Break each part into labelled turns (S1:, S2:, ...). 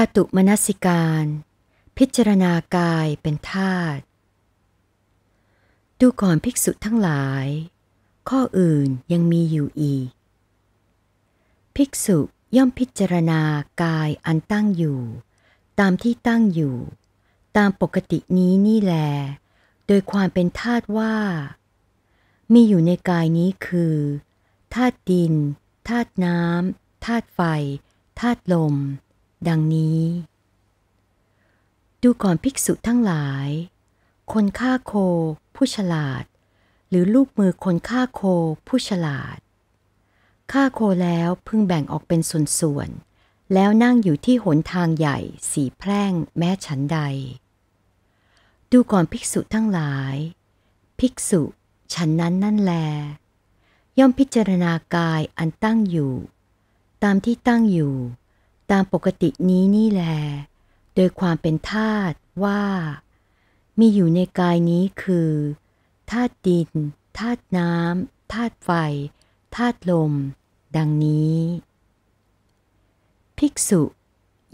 S1: ธาตุมนสิการ พิจารณากายเป็นธาตุ ดูก่อนภิกษุทั้งหลาย ข้ออื่นยังมีอยู่อีก ภิกษุย่อมพิจารณากายอันตั้งอยู่ ตามที่ตั้งอยู่ ตามปกตินี้นี่แล โดยความเป็นธาตุว่า มีอยู่ในกายนี้คือ ธาตุดิน ธาตุน้ำธาตุไฟ ธาตุลมดังนี้ ดูก่อนภิกษุทั้งหลาย คนฆ่าโคผู้ฉลาด หรือลูกมือคนฆ่าโคผู้ฉลาด ฆ่าโคแล้วพึ่งแบ่งออกเป็นส่วนๆ แล้วนั่งอยู่ที่หนทางใหญ่ สีแพร่งแม้ฉันใด ดูก่อนภิกษุทั้งหลาย ภิกษุ ฉันนั้นนั่นแล ย่อมพิจารณากายอันตั้งอยู่ ตามที่ตั้งอยู่ตามปกตินี้นี่แหลโดยความเป็นธาตุว่า มีอยู่ในกายนี้คือธาตุดินธาตุน้ำธาตุไฟธาตุลม ดังนี้ ภิกษุ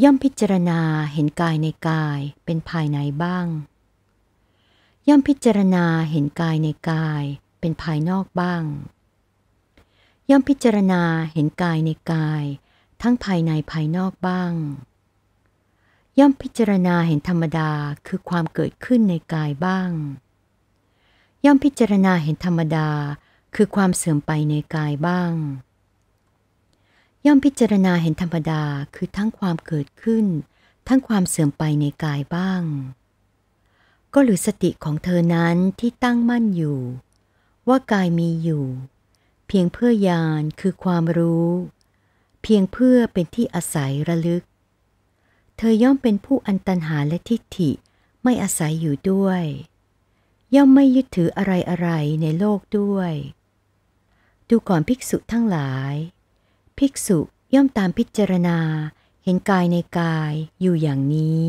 S1: ย่อมพิจารณาเห็นกายในกายเป็นภายในบ้าง ย่อมพิจารณาเห็นกายในกาย เป็นภายนอกบ้าง ย่อมพิจารณาเห็นกายในกายทั้งภายในภายนอกบ้าง ย่อมพิจารณาเห็นธรรมดาคือความเกิดขึ้นในกายบ้าง ย่อมพิจารณาเห็นธรรมดาคือความเสื่อมไปในกายบ้าง ย่อมพิจารณาเห็นธรรมดาคือทั้งความเกิดขึ้น ทั้งความเสื่อมไปในกายบ้าง ก็หรือสติของเธอนั้นที่ตั้งมั่นอยู่ ว่ากายมีอยู่ เพียงเพื่อยานคือความรู้เพียงเพื่อเป็นที่อาศัยระลึก เธอย่อมเป็นผู้อันตันหาและทิฏฐิไม่อาศัยอยู่ด้วย ย่อมไม่ยึดถืออะไรอะไรในโลกด้วย ดูก่อนภิกษุทั้งหลาย ภิกษุย่อมตามพิจารณาเห็นกายในกายอยู่อย่างนี้